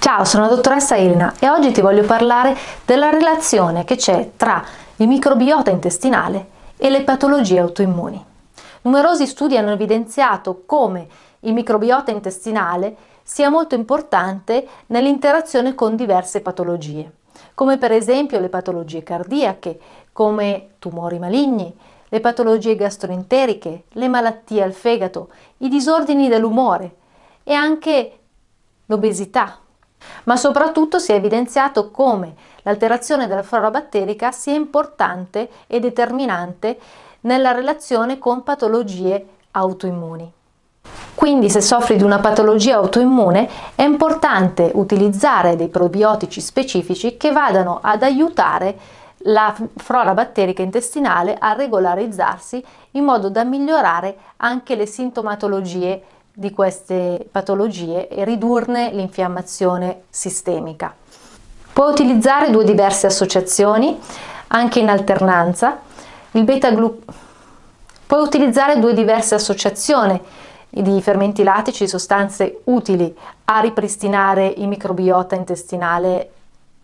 Ciao, sono la dottoressa Elena e oggi ti voglio parlare della relazione che c'è tra il microbiota intestinale e le patologie autoimmuni. Numerosi studi hanno evidenziato come il microbiota intestinale sia molto importante nell'interazione con diverse patologie, come per esempio le patologie cardiache, come tumori maligni, le patologie gastroenteriche, le malattie al fegato, i disordini dell'umore e anche l'obesità, ma soprattutto si è evidenziato come l'alterazione della flora batterica sia importante e determinante nella relazione con patologie autoimmuni. Quindi se soffri di una patologia autoimmune è importante utilizzare dei probiotici specifici che vadano ad aiutare la flora batterica intestinale a regolarizzarsi in modo da migliorare anche le sintomatologie di queste patologie e ridurne l'infiammazione sistemica. Puoi utilizzare due diverse associazioni, anche in alternanza. Il beta glu Puoi utilizzare due diverse associazioni di fermenti lattici, sostanze utili a ripristinare il microbiota intestinale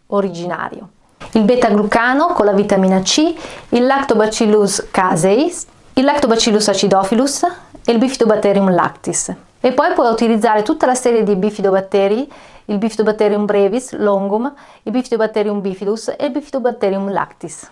originario. Il beta-glucano con la vitamina C, il lactobacillus casei, il lactobacillus acidophilus, e il Bifidobacterium lactis. E poi puoi utilizzare tutta la serie di bifidobatteri, il Bifidobacterium brevis, longum, il Bifidobacterium bifidus e il Bifidobacterium lactis.